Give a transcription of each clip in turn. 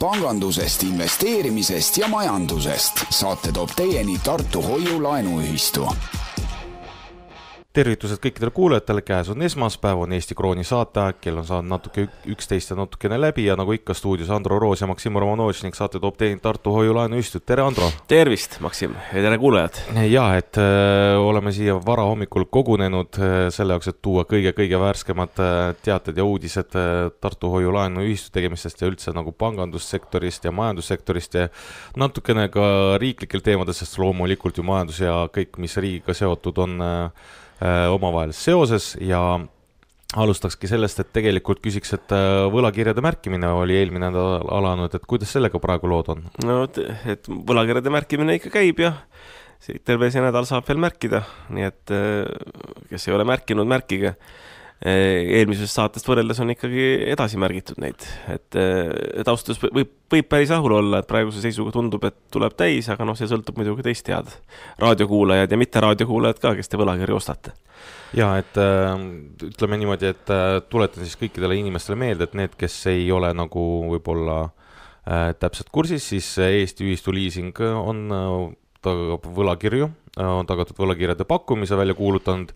pangandusest, investeerimisest ja majandusest. saate toob teieni Tartu Hoiu Laenuühistu tervitused kõikidele kuulajatele, käes on esmaspäev, on Eesti Krooni saateaeg, kell on saanud natuke üksteist ja natukene läbi ja nagu ikka stuudios Andro Roos ja Maksim Romanovitš ning saate toob teinud Tartu Hoiu-laenuühistut, tere Andro! tervist, Maksim, ja tere kuulajad! ja et öö, äh, oleme siia varahommikul kogunenud öö, äh, selle jaoks, et tuua kõige-kõige värskemad öö, äh, teated ja uudised öö, Tartu Hoiu-laenuühistu tegemistest ja üldse nagu pangandussektorist ja majandussektorist ja natukene ka riiklikel teemadel, sest loomulikult ju majandus ja kõik, mis riigiga seotud on öö, Äh, omavahelises seoses ja alustakski sellest, et tegelikult küsiks, et äh, võlakirjade märkimine oli eelmine nädal alanud, et kuidas sellega praegu lood on? no, et võlakirjade märkimine ikka käib jah, terve see nädal saab veel märkida, nii et äh, kes ei ole märkinud, märkige Eh, eelmisest saatest võrreldes on ikkagi edasi märgitud neid, et, et eh, ausalt öeldes võib, võib päris rahul olla, et praeguse seisuga tundub, et tuleb täis, aga noh, see sõltub muidugi teist head raadiokuulajad ja mitte raadiokuulajad ka, kes te võlakirju ostate. ja et eh, ütleme niimoodi, et tuletan siis kõikidele inimestele meelde, et need, kes ei ole nagu võib-olla täpselt kursis, siis Eesti Ühistu Liising on tagab võlakirju, on tagatud võlakirjade pakkumise välja kuulutanud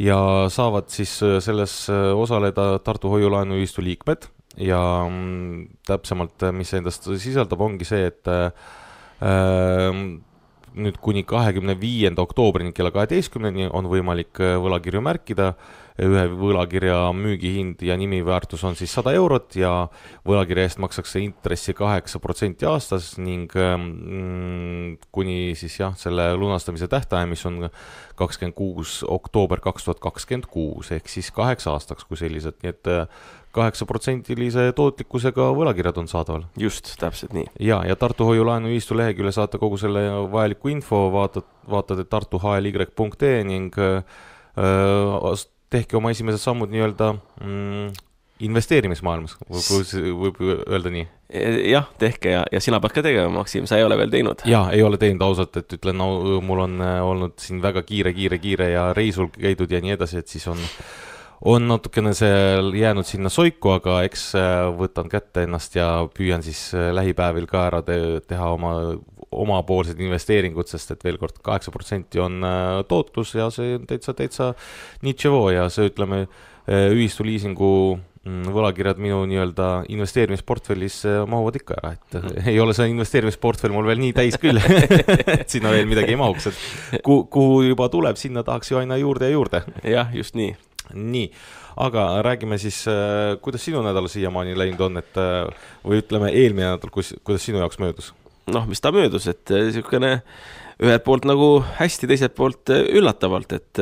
ja saavad siis äh, selles äh, osaleda Tartu Hoiu-laenuühistu liikmed ja mm, täpsemalt, äh, mis endast sisaldab, ongi see, et äh, nüüd kuni kahekümne viienda oktoobrini kella kaheteistkümneni on võimalik võlakirju märkida äh, ühe võlakirja müügihind ja nimiväärtus on siis sada eurot ja võlakirja eest makstakse intressi kaheksa protsenti aastas ning mm, kuni siis jah, selle lunastamise tähtaja, mis on kakskümmend kuus oktoober kaks tuhat kakskümmend kuus ehk siis kaheks aastaks kui sellised, nii et äh, kaheksaprotsendilise tootlikkusega võlakirjad on saadaval. just, täpselt nii. ja, ja Tartu Hoiu-laenuühistu lehekülje saate kogu selle vajaliku info, vaatad, vaatate tartuhly.ee ning äh, äh tehke oma esimesed sammud nii-öelda mm, investeerimismaailmas, võib öelda nii. E, jah, tehke ja, ja sina pead ka tegema, Maksim, sa ei ole veel teinud. ja ei ole teinud ausalt, et ütlen no,, mul on äh, olnud siin väga kiire, kiire, kiire ja reisul käidud ja nii edasi, et siis on on natukene seal jäänud sinna soiku, aga eks äh, võtan kätte ennast ja püüan siis äh, lähipäevil ka ära te teha oma, omapoolsed investeeringud, sest et veel kord, kaheksa protsenti on äh, tootlus ja see on täitsa, täitsa nitševo ja see, ütleme, ühistuliisingu mm, võlakirjad minu nii-öelda investeerimisportfellis mahuvad ikka ära, et mm -hmm. ei ole see investeerimisportfell mul veel nii täis küll et sinna veel midagi ei mahuks, et kuhu, kuhu juba tuleb, sinna tahaks ju aina juurde ja juurde. jah, just nii, nii, aga räägime siis, äh, kuidas sinu nädal siiamaani läinud on, et äh, või ütleme, eelmine nädal, kus, kuidas sinu jaoks möödus? noh, mis ta möödus, et äh, niisugune ühelt poolt nagu hästi, teiselt poolt üllatavalt, et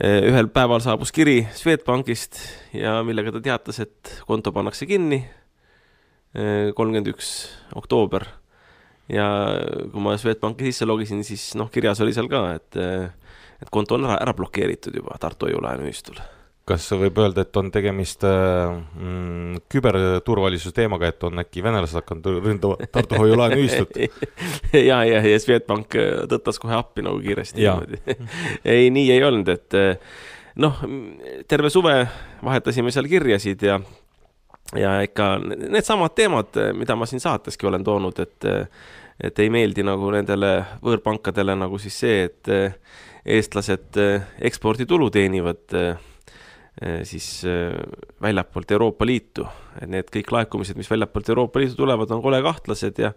ühel päeval saabus kiri Swedbankist ja millega ta teatas, et konto pannakse kinni kolmkümmend üks oktoober. ja kui ma Swedbanki sisse logisin, siis noh, kirjas oli seal ka, et et konto on ära, ära blokeeritud juba Tartu hoiu-laenuühistul kas võib öelda, et on tegemist äh, mm, küberturvalisuse teemaga, et on äkki venelased hakanud ründama Tartu Hoiu-laenu ühistut ja, ja, ja Swedbank äh, tõttas kohe appi nagu kiiresti niimoodi ei, nii ei olnud, et äh, noh, terve suve vahetasime seal kirjasid ja, ja ikka needsamad teemad, mida ma siin saateski olen toonud, et et ei meeldi nagu nendele võõrpankadele nagu siis see, et eh, eestlased eh, eksporditulu teenivad eh, siis väljapoolt Euroopa Liitu, et need kõik laekumised, mis väljapoolt Euroopa Liitu tulevad, on kole kahtlased ja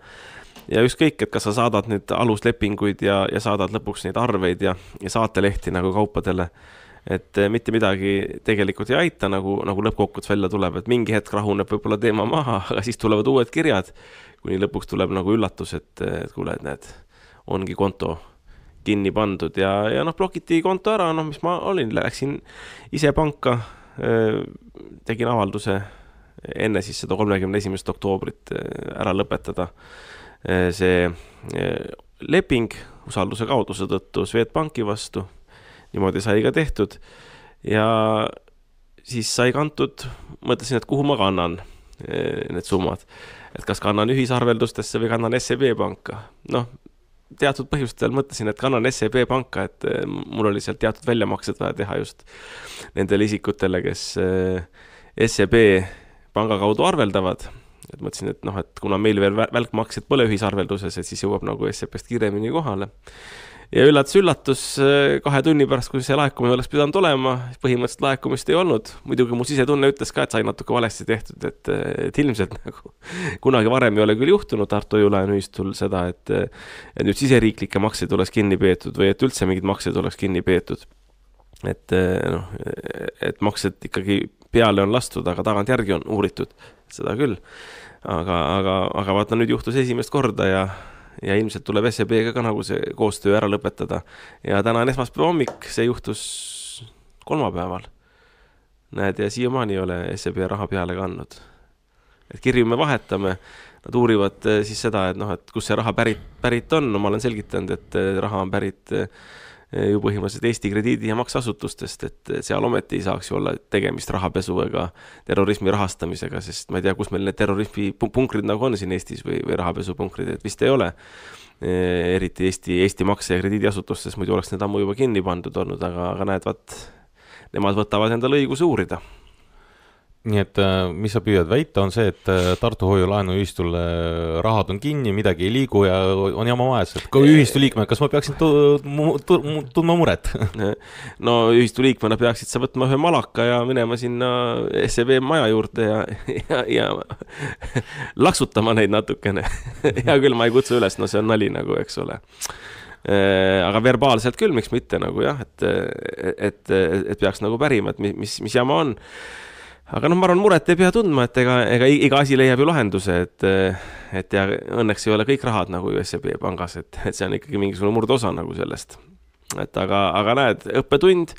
ja ükskõik, et kas sa saadad neid aluslepinguid ja, ja saadad lõpuks neid arveid ja, ja saatelehti nagu kaupadele äh, et eh, mitte midagi tegelikult ei aita, nagu, nagu lõppkokkuvõttes välja tuleb, et mingi hetk rahuneb võib-olla teema maha, aga siis tulevad uued kirjad, kuni lõpuks tuleb nagu üllatus, et, et kuule, et näed, ongi konto kinni pandud ja, ja noh, blokiti konto ära, noh, mis ma olin, läksin ise panka, eh, tegin avalduse enne siis seda kolmekümne esimest oktoobrit eh, ära lõpetada see leping usalduse kaotuse tõttu Swedbanki vastu niimoodi sai ka tehtud. ja siis sai kantud, mõtlesin, et kuhu ma kannan e, need summad, et kas kannan ühisarveldustesse või kannan SEB panka, noh teatud põhjustel mõtlesin, et kannan SEB panka, et e, mul oli sealt teatud väljamaksed vaja teha just nendele isikutele, kes e, SEB panga kaudu arveldavad. et mõtlesin, et noh, et kuna meil veel välkmaksed pole ühisarvelduses, et siis jõuab nagu SEB-st kiiremini kohale ja üllatus-üllatus, äh, kahe tunni pärast, kui see laekumine oleks pidanud olema, põhimõtteliselt laekumist ei olnud. muidugi mu sisetunne ütles ka, et sai natuke valesti tehtud, et, äh, et ilmselt nagu kunagi varem ei ole küll juhtunud Tartu hoiu-laenuühistul seda, et, äh, et nüüd siseriiklikke makseid oleks kinni peetud või et üldse mingeid makseid oleks kinni peetud. et noh, et maksed ikkagi peale on lastud, aga tagantjärgi on uuritud, seda küll. aga, aga, aga vaata, nüüd juhtus esimest korda ja ja ilmselt tuleb SEB-ga ka nagu see koostöö ära lõpetada. ja täna on esmaspäeva hommik, see juhtus kolmapäeval. näed, ja siiamaani ei ole SEB raha peale ka andnud. et kirju me vahetame, nad uurivad eh, siis seda, et noh, et kust see raha pärit, pärit on no,, ma olen selgitanud, et eh, raha on pärit äh, Eh, ju põhimõtteliselt Eesti krediidi- ja makseasutustest, et seal ometi ei saaks ju olla tegemist rahapesu ega terrorismi rahastamisega, sest ma ei tea, kus meil need terrorismipunkrid nagu on siin Eestis või, või rahapesupunkrid, et vist ei ole. Eh, eriti Eesti, Eesti makse- ja krediidiasutustes, muidu oleks need ammu juba kinni pandud olnud, aga, aga näed, vaat nemad võtavad endale õiguse uurida nii et äh, mis sa püüad väita, on see, et äh, Tartu Hoiu-laenuühistul äh, rahad on kinni, midagi ei liigu ja on jama maes, et kui ühistu liikme, kas ma peaksin tundma muret? no ühistu liikmena peaksid sa võtma ühe malaka ja minema sinna SEB maja juurde ja, ja, ja laksutama neid natukene. hea küll, ma ei kutsu üles, no see on nali nagu, eks ole aga verbaalselt küll, miks mitte nagu jah, et, et, et, et peaks nagu pärima, et mis, mis jama on aga noh, ma arvan, muret ei pea tundma, et ega, ega iga asi leiab ju lahenduse, et, et ja õnneks ei ole kõik rahad nagu USB pangas, et, et see on ikkagi mingisugune murdosa nagu sellest. et aga, aga näed, õppetund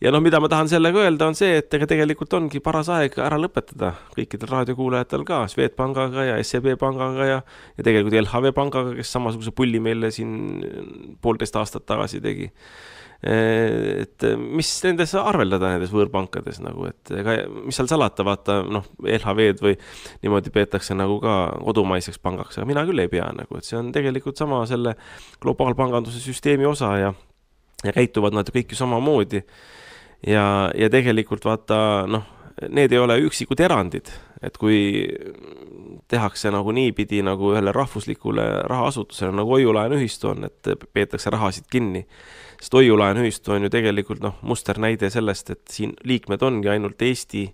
ja noh, mida ma tahan sellega öelda, on see, et ega tegelikult ongi paras aeg ära lõpetada kõikidel raadiokuulajatel ka, Swedbankiga ja SEB Pangaga ja, ja tegelikult LHV Pangaga, kes samasuguse pulli meile siin poolteist aastat tagasi tegi Äh, et äh, mis nendes arveldada nendes võõrpankades nagu, et ega mis seal salata, vaata noh, LHV-d või niimoodi peetakse nagu ka kodumaiseks pangaks, aga mina küll ei pea nagu, et see on tegelikult sama selle globaalpanganduse süsteemi osa ja, ja käituvad nad ju kõik ju samamoodi. ja, ja tegelikult vaata noh, need ei ole üksikud erandid, et kui tehakse nagu niipidi nagu ühele rahvuslikule rahaasutusele nagu hoiu-laenuühistu on, et peetakse rahasid kinni sest hoiu-laenuühistu on ju tegelikult noh, musternäide sellest, et siin liikmed ongi ainult Eesti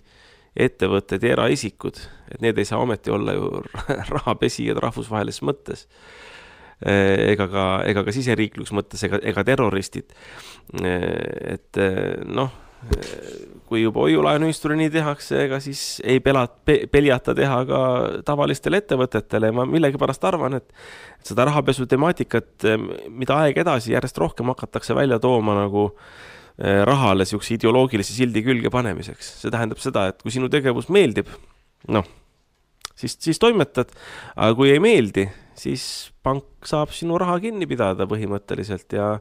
ettevõtted ja eraisikud, et need ei saa ometi olla ju rahapesijad rahvusvahelises mõttes. Eh, ega ka, ega ka siseriiklikus mõttes ega, ega terroristid. Eh, et eh, noh, kui juba hoiu-laenuühistule nii tehakse, ega siis ei pela- pe,, peljata teha ka tavalistele ettevõtetele ja ma millegipärast arvan, et seda rahapesu temaatikat, mida aeg edasi, järjest rohkem hakatakse välja tooma nagu e, rahale niisuguse ideoloogilise sildi külge panemiseks. see tähendab seda, et kui sinu tegevus meeldib, noh, siis, siis toimetad, aga kui ei meeldi, siis pank saab sinu raha kinni pidada põhimõtteliselt ja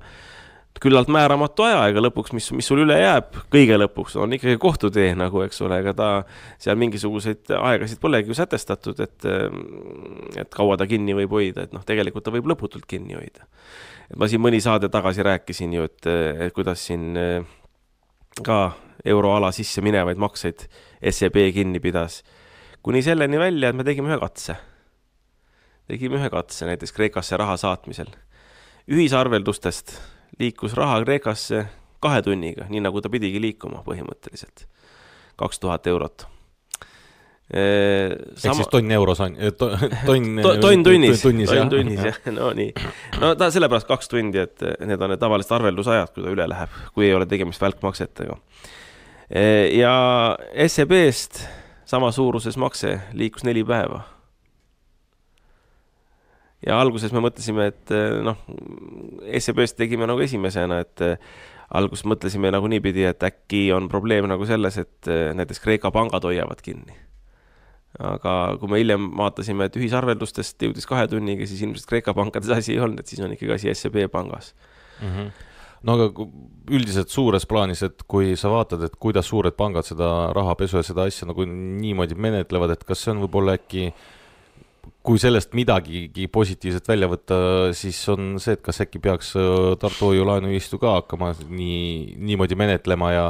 küllalt määramatu aja, ega lõpuks, mis, mis sul üle jääb, kõige lõpuks on ikkagi kohtutee nagu, eks ole, ega ta seal mingisuguseid aegasid polegi ju sätestatud, et, et kaua ta kinni võib hoida, et noh, tegelikult ta võib lõputult kinni hoida. et ma siin mõni saade tagasi rääkisin ju, et, et kuidas siin eh, ka euroala sisse minevaid makseid SEB kinni pidas, kuni selleni välja, et me tegime ühe katse. tegime ühe katse näiteks Kreekasse raha saatmisel ühisarveldustest liikus raha Kreekasse kahe tunniga, nii nagu ta pidigi liikuma põhimõtteliselt, kaks tuhat eurot. Sama... ehk siis tonn euros on, eh, tonn to,. tonn tunnis, tonn tunnis jah, no nii. no ta sellepärast kaks tundi, et need on need tavalised arveldusajad, kui ta üle läheb, kui ei ole tegemist välkmaksetega. ja SEB-st sama suuruses makse liikus neli päeva ja alguses me mõtlesime, et eh, noh, SEB-st tegime nagu esimesena, et eh, alguses mõtlesime nagu niipidi, et äkki on probleem nagu selles, et eh, näiteks Kreeka pangad hoiavad kinni. aga kui me hiljem vaatasime, et ühisarveldustest jõudis kahe tunniga, siis ilmselt Kreeka pankades asi ei olnud, et siis on ikkagi asi SEB pangas mm. -hmm no aga üldiselt suures plaanis, et kui sa vaatad, et kuidas suured pangad seda rahapesu ja seda asja nagu niimoodi menetlevad, et kas see on võib-olla äkki äh, kui sellest midagigi positiivset välja võtta, siis on see, et kas äkki peaks äh, Tartu Hoiu laenuühistu ka hakkama nii, niimoodi menetlema ja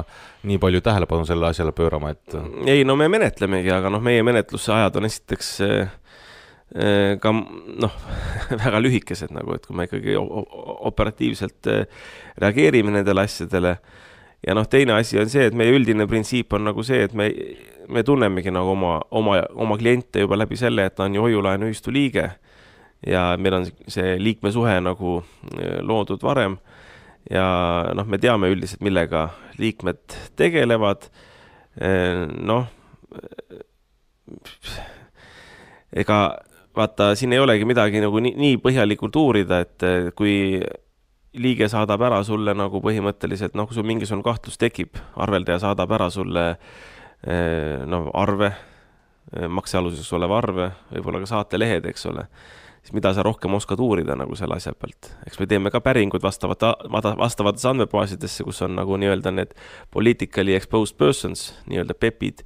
nii palju tähelepanu sellele asjale pöörama, et. ei, no me menetlemegi, aga noh, meie menetluse ajad on esiteks äh, äh, ka noh, väga lühikesed nagu, et kui me ikkagi operatiivselt reageerime nendele asjadele ja noh, teine asi on see, et meie üldine printsiip on nagu see, et me, me tunnemegi nagu oma, oma, oma kliente juba läbi selle, et ta on ju hoiu-laenuühistu liige ja meil on see liikmesuhe nagu äh, loodud varem ja noh, me teame üldiselt, millega liikmed tegelevad, äh, noh, äh, ega vaata, siin ei olegi midagi nagu nii, nii põhjalikult uurida, et kui liige saadab ära sulle nagu põhimõtteliselt, noh, kui sul mingisugune kahtlus tekib, arveldaja saadab ära sulle eh, no arve, eh, maksealuseks oleva arve, võib-olla ka saatelehed, eks ole, siis mida sa rohkem oskad uurida nagu selle asja pealt. eks me teeme ka päringud vastavate, vastavatesse andmebaasidesse, kus on nagu nii-öelda need politically exposed persons, nii-öelda PEP-id,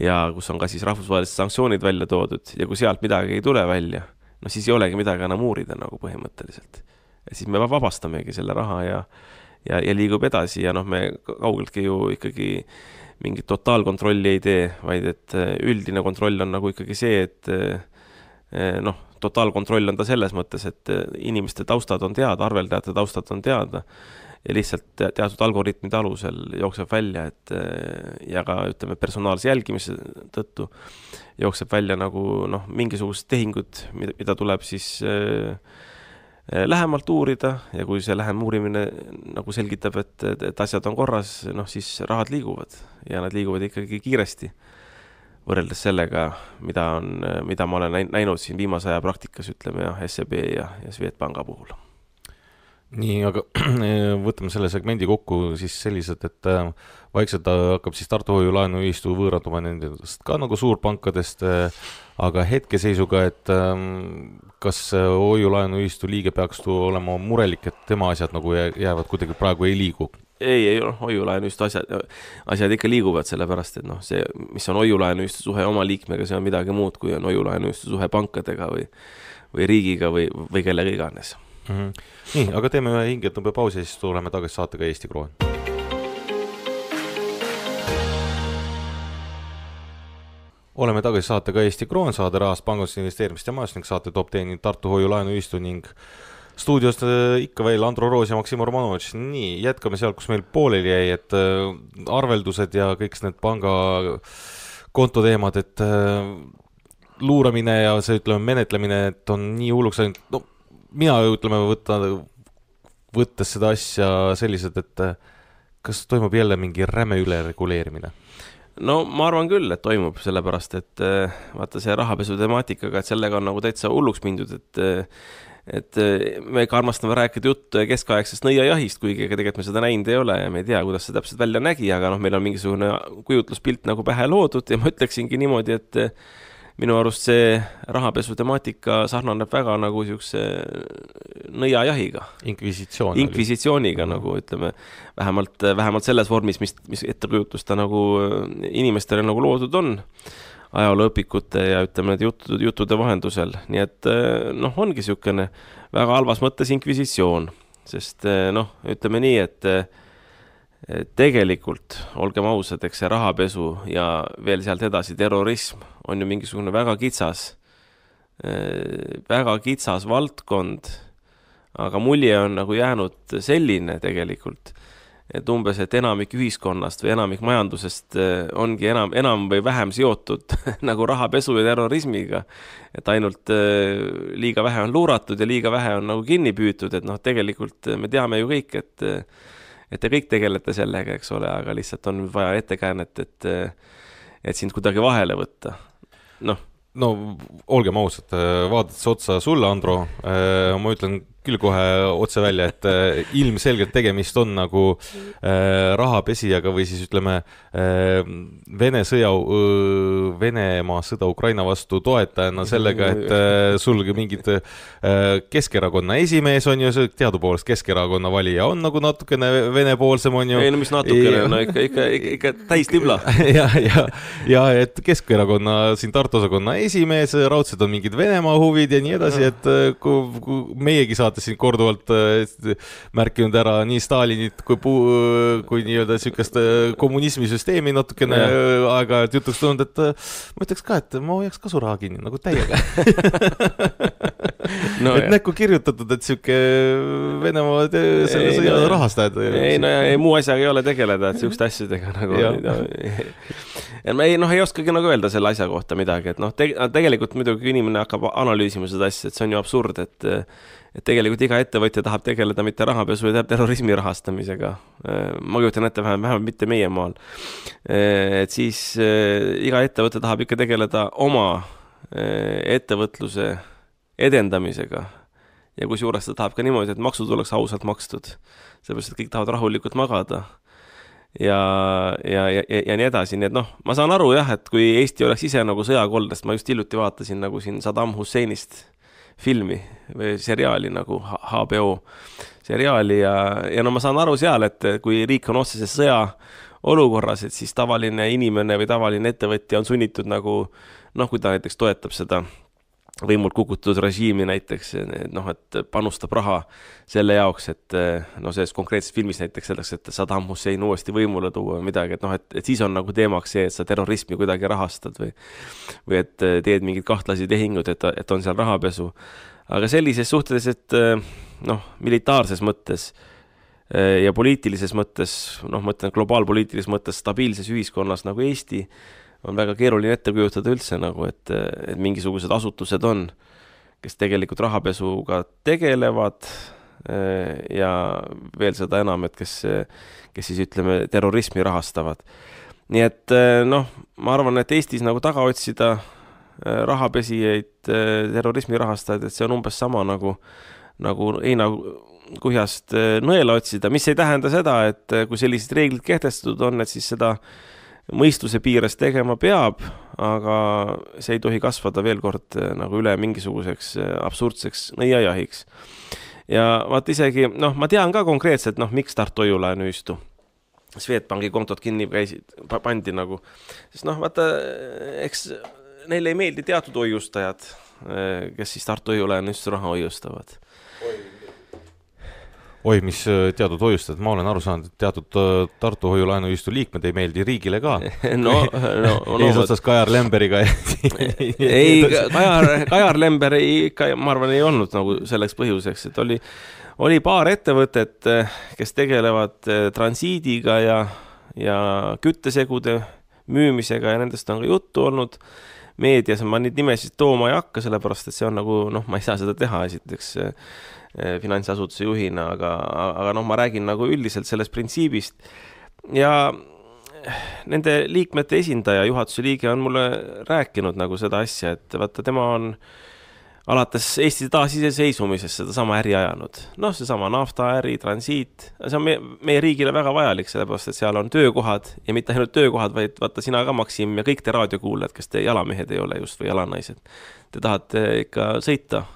ja kus on ka siis rahvusvahelised sanktsioonid välja toodud ja kui sealt midagi ei tule välja, no siis ei olegi midagi enam uurida nagu põhimõtteliselt ja siis me vabastamegi selle raha ja, ja, ja liigub edasi ja noh, me kaugeltki ju ikkagi mingit totaalkontrolli ei tee, vaid et äh, üldine kontroll on nagu ikkagi see, et äh, äh, noh, totaalkontroll on ta selles mõttes, et inimeste taustad on teada, arveldajate taustad on teada ja lihtsalt teatud algoritmide alusel jookseb välja, et ja ka ütleme, personaalse jälgimise tõttu jookseb välja nagu noh, mingisugused tehingud, mida, mida tuleb siis äh, Eh, lähemalt uurida ja kui see lähem uurimine eh, nagu selgitab, et, et asjad on korras, noh siis rahad liiguvad ja nad liiguvad ikkagi kiiresti. võrreldes sellega, mida on, eh, mida ma olen näinud siin viimase aja praktikas, ütleme jah, SEB ja, ja Swedbanka puhul nii, aga eh, võtame selle segmendi kokku siis selliselt, et eh, vaikselt eh, hakkab siis Tartu Hoiu-laenuühistu võõranduma nendest ka nagu suurpankadest. aga hetkeseisuga, et kas hoiu-laenuühistu liige peaks olema murelik, et tema asjad nagu jäävad kuidagi praegu ei liigu? ei, ei noh, hoiu-laenuühistu asjad, asjad ikka liiguvad, sellepärast et noh, see, mis on hoiu-laenuühistu suhe oma liikmega, see on midagi muud, kui on hoiu-laenuühistu suhe pankadega või, või riigiga või, või kellega iganes mm. -hmm. nii, aga teeme ühe hingetõmbe pausi ja siis tuleme tagasi saatega Eesti Kroon. oleme tagasi saatega Eesti Kroon, saade rahast, pangast, investeerimist ja majast ning saate top teenib Tartu Hoiu-laenuühistu ning stuudios äh, ikka veel Andro Roos ja Maksim Romanovitš, nii, jätkame sealt, kus meil pooleli jäi, et äh, arveldused ja kõik need pangakonto teemad, et äh, luuramine ja see, ütleme, menetlemine, et on nii hulluks läinud, no mina ütleme, võtta, võttes seda asja selliselt, et kas toimub jälle mingi räme ülereguleerimine? no ma arvan küll, et toimub, sellepärast et vaata see rahapesu temaatikaga, et sellega on nagu täitsa hulluks mindud, et et me ikka armastame rääkida juttu keskaegsest nõiajahist, kuigi ega tegelikult me seda näinud ei ole ja me ei tea, kuidas see täpselt välja nägi, aga noh, meil on mingisugune kujutluspilt nagu pähe loodud ja ma ütleksingi niimoodi, et minu arust see rahapesu temaatika sarnaneb väga nagu siukse äh, nõiajahiga. inkvisitsioon. inkvisitsiooniga nagu ütleme, vähemalt, vähemalt selles vormis, mis, mis ettekujutus ta nagu äh, inimestele nagu loodud on ajalooõpikute ja ütleme, juttude, juttude vahendusel, nii et äh, noh, ongi niisugune väga halvas mõttes inkvisitsioon, sest noh, ütleme nii, et tegelikult, olgem ausad, eks see rahapesu ja veel sealt edasi terrorism on ju mingisugune väga kitsas, eh, väga kitsas valdkond, aga mulje on nagu jäänud selline tegelikult, et umbes, et enamik ühiskonnast või enamik majandusest eh, ongi enam, enam või vähem seotud nagu rahapesu ja terrorismiga. et ainult eh, liiga vähe on luuratud ja liiga vähe on nagu kinni püütud, et noh, tegelikult me teame ju kõik, et et te kõik tegelete sellega, eks ole, aga lihtsalt on vaja ettekäänet, et, et sind kuidagi vahele võtta, noh no olgem ausad, vaadates otsa sulle, Andro, eh, ma ütlen küll kohe otse välja, et äh, ilmselgelt tegemist on nagu äh, rahapesijaga või siis ütleme, äh, Vene sõja, Venemaa sõda Ukraina vastu toetajana sellega, et sul mingid Keskerakonna esimees on ju, teadupoolest Keskerakonna valija on nagu natukene venepoolsem, on ju. ei no mis natukene, no ikka, ikka, ikka täis tibla. ja, ja, ja et Keskerakonna siin Tartu osakonna esimees, raudselt on mingid Venemaa huvid ja nii edasi, et kui, kui meiegi saate saates siin korduvalt äh, märkinud ära nii Stalinit kui puu-, äh, kui nii-öelda niisugust äh, kommunismisüsteemi natukene aeg-ajalt jutuks tulnud, et ma ütleks ka, et ma hoiaks ka sura kinni nagu täiega no, et jah. näkku kirjutatud, et sihuke Venemaa selle sõja no, rahastajad. ei no ei, muu asjaga ei ole tegeleda, et sihukeste asjadega nagu. ja ma ei noh, ei oskagi nagu öelda selle asja kohta midagi, et noh te,, tegelikult muidugi inimene hakkab analüüsima seda asja, et see on ju absurd, et et tegelikult iga ettevõtja tahab tegeleda mitte rahapesu ja terrorismi rahastamisega. ma kujutan ette, vähemalt, vähemalt mitte meie maal. et siis eh, iga ettevõte tahab ikka tegeleda oma eh, ettevõtluse edendamisega. ja kusjuures ta tahab ka niimoodi, et maksud oleks ausalt makstud. sellepärast, et kõik tahavad rahulikult magada ja, ja, ja, ja, ja nii edasi, nii et noh, ma saan aru jah, et kui Eesti oleks ise nagu sõjakoldest, ma just hiljuti vaatasin nagu siin Saddam Husseinist filmi või seriaali nagu HBO seriaali ja, ja no ma saan aru seal, et kui riik on otseses sõjaolukorras, et siis tavaline inimene või tavaline ettevõtja on sunnitud nagu noh, kui ta näiteks toetab seda võimult kukutud režiimi näiteks, noh, et panustab raha selle jaoks, et eh, no selles konkreetses filmis näiteks selleks, et Saddam Hussein uuesti võimule tuua või midagi, et noh, et, et siis on nagu teemaks see, et sa terrorismi kuidagi rahastad või või et eh, teed mingeid kahtlasi tehinguid, et, et on seal rahapesu. aga sellises suhteliselt eh, noh, militaarses mõttes ja poliitilises mõttes, noh, ma ütlen globaalpoliitilises mõttes stabiilses ühiskonnas nagu Eesti on väga keeruline ette kujutada üldse nagu, et, et mingisugused asutused on, kes tegelikult rahapesuga tegelevad eh, ja veel seda enam, et kes, kes siis ütleme, terrorismi rahastavad. nii et eh, noh, ma arvan, et Eestis nagu taga otsida eh, rahapesijaid, terrorismi rahastajaid, et see on umbes sama nagu, nagu heinakuhjast nõela otsida, mis ei tähenda seda, et kui sellised reeglid kehtestatud on, et siis seda äh, mõistuse piires tegema peab, aga see ei tohi kasvada veel kord eh, nagu üle mingisuguseks eh, absurdseks nõiajahiks. ja vaat isegi, noh, ma tean ka konkreetselt, noh, miks Tartu Hoiu-laenuühistu Swedbanki kontot kinni käisid, pandi nagu, sest noh, vaata, eh, eks neile ei meeldi teatud hoiustajad, kes siis Tartu Hoiu-laenuühistu raha hoiustavad Oi oi, mis äh, teatud hoiustajad, ma olen aru saanud, et teatud äh, Tartu Hoiu-laenuühistu liikmed ei meeldi riigile ka. no, no, no. eesotsas Kajar Lemberiga ei, Kajar, Kajar Lember ei, ikka, ma arvan, ei olnud nagu selleks põhjuseks, et oli, oli paar ettevõtet, äh, kes tegelevad transiidiga ja, ja küttesegude müümisega ja nendest on ka juttu olnud meedias, ma neid nimesid tooma ei hakka, sellepärast et see on nagu noh, ma ei saa seda teha esiteks Eh, finantsasutuse juhina, aga, aga noh, ma räägin nagu üldiselt sellest printsiibist ja nende liikmete esindaja, juhatuse liige on mulle rääkinud nagu seda asja, et vaata, tema on alates Eesti taasiseseisvumisest sedasama äri ajanud. noh, seesama naftaäri, transiit, see on meie, meie riigile väga vajalik, sellepärast et seal on töökohad ja mitte ainult töökohad, vaid vaata sina ka, Maksim, ja kõik te raadiokuulajad, kes te jalamehed ei ole just või jalanaised. Te tahate ikka sõita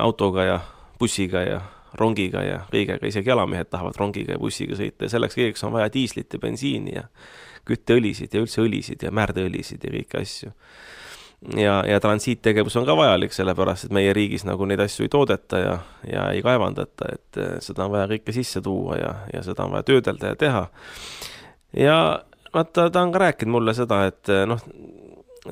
autoga ja bussiga ja rongiga ja kõigega, isegi jalamehed tahavad rongiga ja bussiga sõita ja selleks kõigeks on vaja diislit ja bensiini ja kütteõlisid ja üldse õlisid ja määrdeõlisid ja kõiki asju. ja, ja transiittegevus on ka vajalik, sellepärast et meie riigis nagu neid asju ei toodeta ja, ja ei kaevandata, et eh, seda on vaja kõike sisse tuua ja, ja seda on vaja töödelda ja teha. ja vaata, ta on ka rääkinud mulle seda, et eh, noh,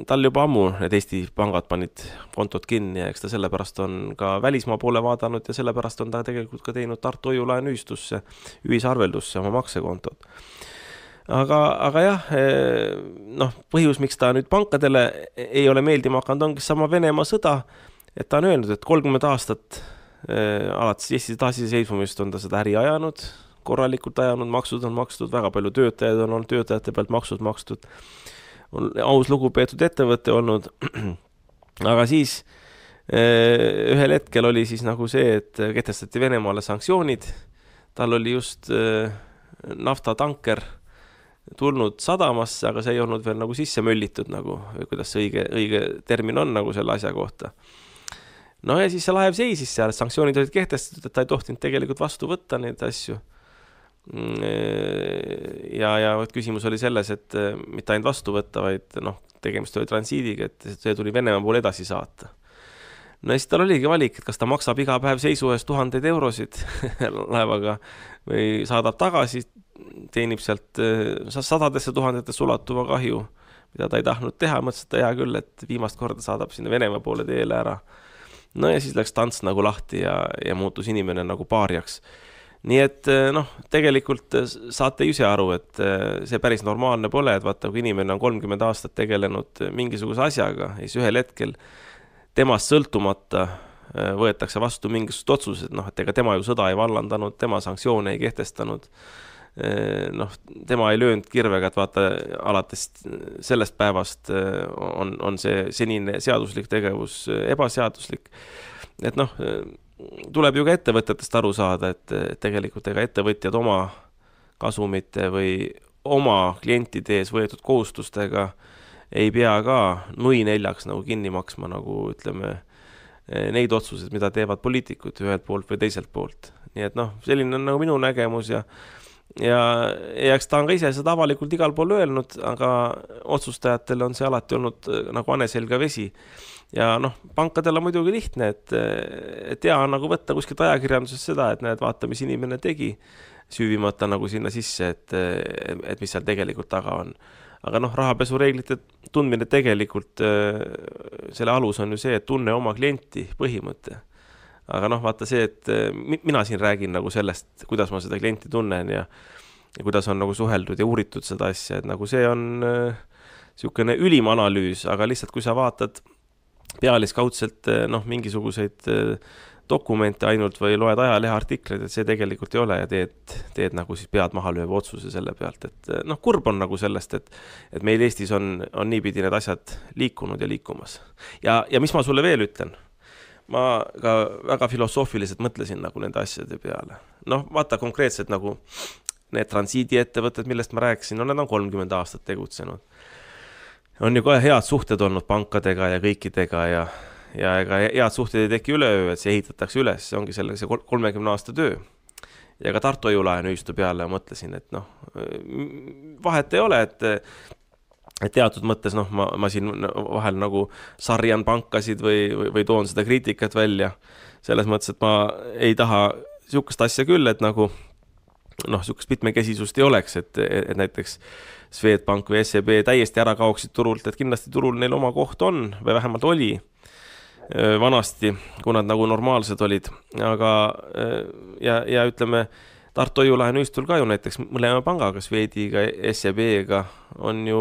tal juba ammu need Eesti pangad panid kontod kinni ja eks ta sellepärast on ka välismaa poole vaadanud ja sellepärast on ta tegelikult ka teinud Tartu hoiulaenuühistusse, ühisarveldusse oma maksekontod. aga, aga jah, eh, noh, põhjus, miks ta nüüd pankadele ei ole meeldima hakanud, ongi sama Venemaa sõda, et ta on öelnud, et kolmkümmend aastat eh, alates Eesti taasiseseisvumisest on ta seda äri ajanud, korralikult ajanud, maksud on makstud, väga palju töötajaid on olnud, töötajate pealt maksud makstud, makstud on aus lugupeetud ettevõte olnud. aga siis eh, ühel hetkel oli siis nagu see, et kehtestati Venemaale sanktsioonid. tal oli just eh, naftatanker tulnud sadamasse, aga see ei olnud veel nagu sisse möllitud nagu, kuidas see õige, õige termin on nagu selle asja kohta. no ja siis see laev seisis seal, sanktsioonid olid kehtestatud, et ta ei tohtinud tegelikult vastu võtta neid asju Mm, eh, ja, ja vot küsimus oli selles, et eh, mitte ainult vastu võtta, vaid noh, tegemist oli transiidiga, et see tuli Venemaa poole edasi saata. no ja siis tal oligi valik, et kas ta maksab iga päev seisu eest tuhandeid eurosid laevaga või saadab tagasi, teenib sealt eh, sadadesse tuhandetesse ulatuva kahju, mida ta ei tahtnud teha, mõtles, et hea küll, et viimast korda saadab sinna Venemaa poole teele ära. no ja siis läks tants nagu lahti ja, ja muutus inimene nagu paariaks nii et eh, noh, tegelikult eh, saate ise aru, et eh, see päris normaalne pole, et vaata, kui inimene on kolmkümmend aastat tegelenud mingisuguse asjaga, siis ühel hetkel temast sõltumata võetakse vastu mingisugused otsused, noh, et ega tema ju sõda ei vallandanud, tema sanktsioone ei kehtestanud. noh, tema ei löönud kirvega, et vaata, alates sellest päevast on, on see senine seaduslik tegevus ebaseaduslik. et noh tuleb ju ka ettevõtetest aru saada, et tegelikult ega ettevõtjad oma kasumite või oma klientide ees võetud kohustustega ei pea ka nui neljaks nagu kinni maksma, nagu ütleme, neid otsuseid, mida teevad poliitikud ühelt poolt või teiselt poolt. nii et noh, selline on nagu minu nägemus ja ja, ja eks ta on ka ise seda avalikult igal pool öelnud, aga otsustajatele on see alati olnud äh, nagu haneselga vesi. ja noh, pankadel on muidugi lihtne, et, äh, et hea on nagu võtta kuskilt ajakirjandusest seda, et näed, vaata, mis inimene tegi, süüvimata nagu sinna sisse, et, äh, et mis seal tegelikult taga on. aga noh, rahapesureeglite tundmine tegelikult, selle alus on ju see, et tunne oma klienti põhimõte aga noh, vaata see, et eh, mina siin räägin nagu sellest, kuidas ma seda klienti tunnen ja, ja kuidas on nagu suheldud ja uuritud seda asja, et nagu see on niisugune eh, äh, ülim analüüs, aga lihtsalt, kui sa vaatad pealiskaudselt eh, noh, mingisuguseid dokumente ainult või loed ajalehe artikleid, et see tegelikult ei ole ja teed, teed nagu siis pead maha lööva otsuse selle pealt, et noh, kurb on nagu sellest, et, et meil Eestis on, on niipidi need asjad liikunud ja liikumas. ja, ja mis ma sulle veel ütlen ma ka väga filosoofiliselt mõtlesin nagu nende asjade peale. noh, vaata konkreetselt nagu need transiidiettevõtted, millest ma rääkisin, no need on kolmkümmend aastat tegutsenud. on ju kohe head suhted olnud pankadega ja kõikidega ja, ja ega head suhted ei teki üleöö, et see ehitatakse üles, see ongi selle, see kolmekümne aasta töö. ja ka Tartu Hoiu-laenuühistu peale mõtlesin, et noh, vahet ei ole, et et teatud mõttes noh, ma, ma siin vahel nagu sarjan pankasid või, või, või toon seda kriitikat välja. selles mõttes, et ma ei taha niisugust asja küll, et nagu noh, niisugust mitmekesisust ei oleks, et, et näiteks Swedbank või SEB täiesti ära kaoksid turult, et kindlasti turul neil oma koht on või vähemalt oli vanasti, kui nad nagu normaalsed olid, aga ja, ja ütleme Tartu Hoiu-laenuühistul ka ju näiteks mõlema pangaga, Swediga, SEB-ga on ju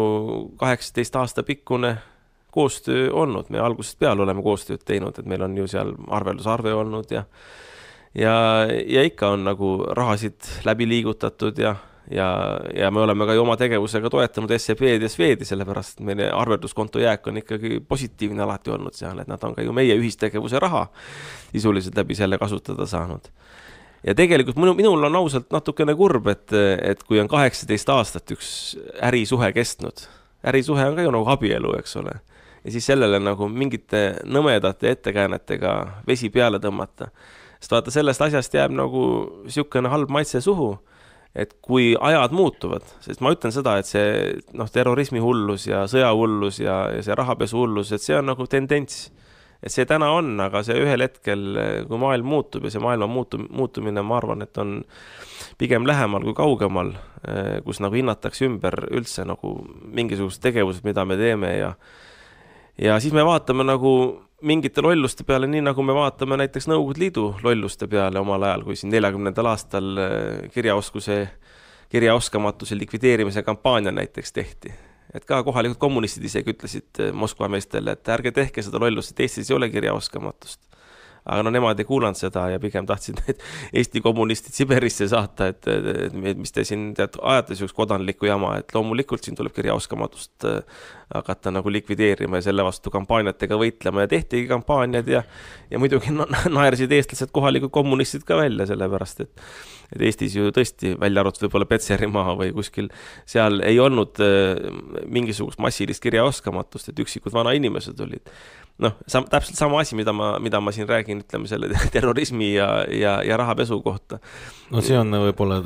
kaheksateist aasta pikkune koostöö olnud, me algusest peale oleme koostööd teinud, et meil on ju seal arveldusarve olnud ja ja, ja ikka on nagu rahasid läbi liigutatud ja, ja, ja me oleme ka ju oma tegevusega toetanud SEB-d ja Swedi, sellepärast et meie arvelduskonto jääk on ikkagi positiivne alati olnud seal, et nad on ka ju meie ühistegevuse raha sisuliselt läbi selle kasutada saanud ja tegelikult minu, minul on ausalt natukene kurb, et, et kui on kaheksateist aastat üks ärisuhe kestnud, ärisuhe on ka ju nagu abielu, eks ole. ja siis sellele nagu mingite nõmedate ettekäänetega vesi peale tõmmata. sest vaata, sellest asjast jääb nagu niisugune halb maitse suhu, et kui ajad muutuvad, sest ma ütlen seda, et see noh, terrorismi hullus ja sõja hullus ja, ja see rahapesu hullus, et see on nagu tendents et see täna on, aga see ühel hetkel, eh, kui maailm muutub ja see maailma muutu-, muutumine, ma arvan, et on pigem lähemal kui kaugemal, eh, kus nagu hinnatakse ümber üldse nagu mingisugused tegevused, mida me teeme ja ja siis me vaatame nagu mingite lolluste peale, nii nagu me vaatame näiteks Nõukogude Liidu lolluste peale omal ajal, kui siin neljakümnendal aastal eh, kirjaoskuse, kirjaoskamatuse likvideerimise kampaania näiteks tehti et ka kohalikud kommunistid isegi ütlesid eh, Moskva meestele, et ärge tehke seda lollust, et Eestis ei ole kirjaoskamatust aga no nemad ei kuulanud seda ja pigem tahtsid need Eesti kommunistid Siberisse saata, et, et, et mis te siin tead, ajate sihukest kodanlikku jama, et loomulikult siin tulebki reoskamatust äh, hakata nagu likvideerima ja selle vastu kampaaniatega võitlema ja tehtigi kampaaniad ja, ja muidugi no, naersid eestlased kohalikud kommunistid ka välja, sellepärast et, et Eestis ju tõesti, välja arvatud võib-olla Petserimaa või kuskil seal ei olnud äh, mingisugust massilist kirjaoskamatust, et üksikud vanainimesed olid noh, sam-, täpselt sama asi, mida ma, mida ma siin räägin, ütleme selle terrorismi ja, ja, ja rahapesu kohta. no see on võib-olla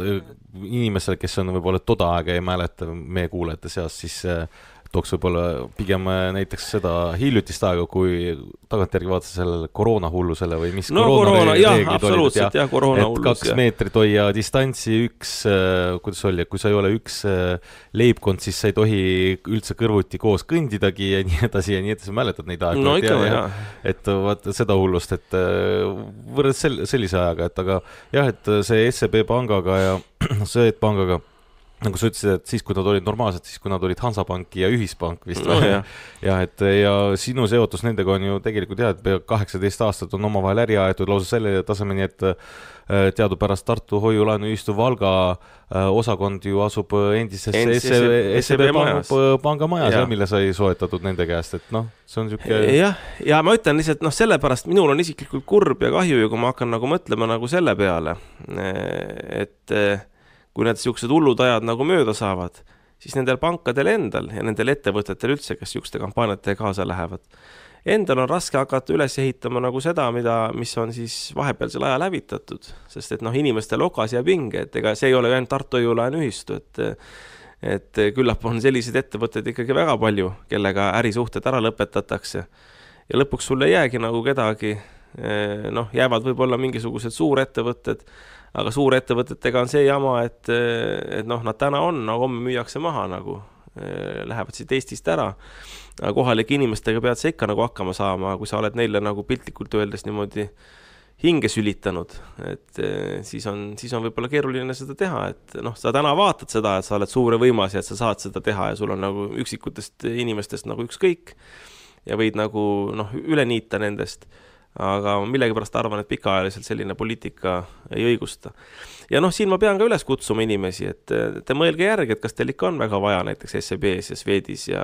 inimesel, kes on võib-olla toda aega ei mäleta meie kuulajate seas, siis äh, tooks võib-olla pigem äh, näiteks seda hiljutist aega, kui tagantjärgi vaadata sellele koroonahullusele või mis no, koroona, koroona jah, absoluutselt jah, koroonahullus. kaks ja. meetrit hoia distantsi, üks, äh, kuidas oli, kui sa ei ole üks äh, leibkond, siis sa ei tohi üldse kõrvuti koos kõndidagi ja nii edasi ja nii edasi, mäletad neid aegu? no ikka ja, jah. et vaata seda hullust, et võrreldes sel-, sellise ajaga, et aga jah, et see SEB pangaga ja Swedbankiga nagu sa ütlesid, et siis, kui nad olid normaalsed, siis kui nad olid Hansapank ja Ühispank vist no, või? jah, et ja sinu seotus nendega on ju tegelikult jah, et pea kaheksateist aastat on omavahel äri aetud lausa selle tasemeni, et äh, teadupärast Tartu hoiu-laenuühistu Valga äh, osakond ju asub endises SEB e e pangamajas, mille sai soetatud nende käest, et noh, see on niisugune. Eh, jah, ja ma ütlen lihtsalt noh, sellepärast minul on isiklikult kurb ja kahju ja kui ma hakkan nagu mõtlema nagu selle peale, eh, et eh, kui need siuksed hullud ajad nagu mööda saavad, siis nendel pankadel endal ja nendel ettevõtetel üldse, kes siukeste kampaaniatega kaasa lähevad, endal on raske hakata üles ehitama nagu seda, mida, mis on siis vahepealsel ajal hävitatud, sest et noh, inimestel okas ja pinge, et ega see ei ole ju ainult Tartu Hoiu-laenuühistu, et et küllap on selliseid ettevõtteid ikkagi väga palju, kellega ärisuhted ära lõpetatakse ja lõpuks sul ei jäägi nagu kedagi noh, jäävad võib-olla mingisugused suurettevõtted, aga suurettevõtetega on see jama, et, et noh, nad täna on, aga homme müüakse maha nagu, lähevad siit Eestist ära. aga kohalike inimestega pead sa ikka nagu hakkama saama, kui sa oled neile nagu piltlikult öeldes niimoodi hinge sülitanud, et siis on, siis on võib-olla keeruline seda teha, et noh, sa täna vaatad seda, et sa oled suur ja võimas ja et sa saad seda teha ja sul on nagu üksikutest inimestest nagu ükskõik ja võid nagu noh, üle niita nendest aga ma millegipärast arvan, et pikaajaliselt selline poliitika ei õigusta. ja noh, siin ma pean ka üles kutsuma inimesi, et te mõelge järgi, et kas teil ikka on väga vaja näiteks SEB-s e ja Swedis ja,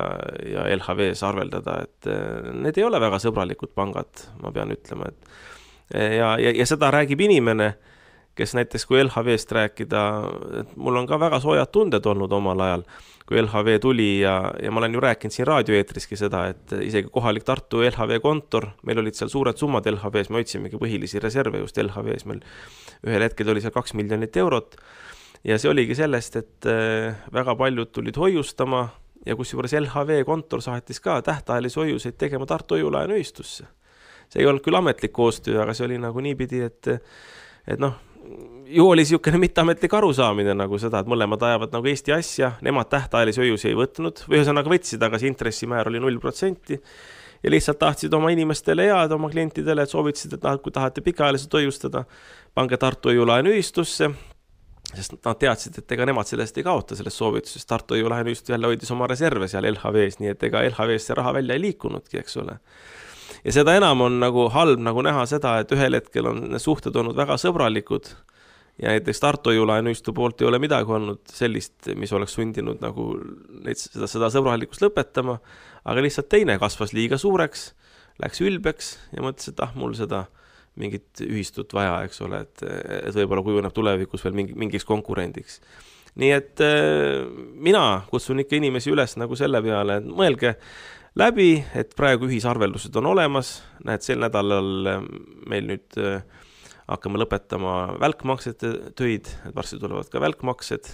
ja LHV-s arveldada, et eh, need ei ole väga sõbralikud pangad, ma pean ütlema, et eh, ja, ja, ja seda räägib inimene, kes näiteks, kui LHV-st rääkida, et mul on ka väga soojad tunded olnud omal ajal kui LHV tuli ja, ja ma olen ju rääkinud siin raadioeetriski seda, et isegi kohalik Tartu LHV kontor, meil olid seal suured summad LHV-s, me otsimegi põhilisi reserve just LHV-s, meil ühel hetkel oli seal kaks miljonit eurot. ja see oligi sellest, et äh, väga paljud tulid hoiustama ja kusjuures LHV kontor saatis ka tähtajalisi hoiuseid tegema Tartu Hoiulaenuühistusse. see ei olnud küll ametlik koostöö, aga see oli nagu niipidi, et, et noh ju oli niisugune mitteametlik arusaamine nagu seda, et mõlemad ajavad nagu Eesti asja, nemad tähtajalisi hoiusi ei võtnud, või ühesõnaga võtsid, aga see intressimäär oli null protsenti. ja lihtsalt tahtsid oma inimestele head, oma klientidele, et soovitasid, et kui tahate pikaajaliselt hoiustada, pange Tartu hoiulaenuühistusse sest nad teadsid, et ega nemad sellest ei kaota, sellest soovitusest, Tartu Hoiu laenuühistu jälle hoidis oma reserve seal LHV-s, nii et ega LHV-s see raha välja ei liikunudki, eks ole ja seda enam on nagu halb nagu näha seda, et ühel hetkel on need suhted olnud väga sõbralikud ja näiteks Tartu Hoiu-laenuühistu poolt ei ole midagi olnud sellist, mis oleks sundinud nagu neid, seda, seda sõbralikkust lõpetama, aga lihtsalt teine kasvas liiga suureks, läks ülbeks ja mõtles, et ah, mul seda mingit ühistut vaja, eks ole, et, et võib-olla kujuneb tulevikus veel mingi, mingiks konkurendiks. nii et eh, mina kutsun ikka inimesi üles nagu selle peale, et mõelge läbi, et praegu ühisarveldused on olemas, näed, sel nädalal ähm, meil nüüd äh, hakkame lõpetama välkmaksete töid, varsti tulevad ka välkmaksed,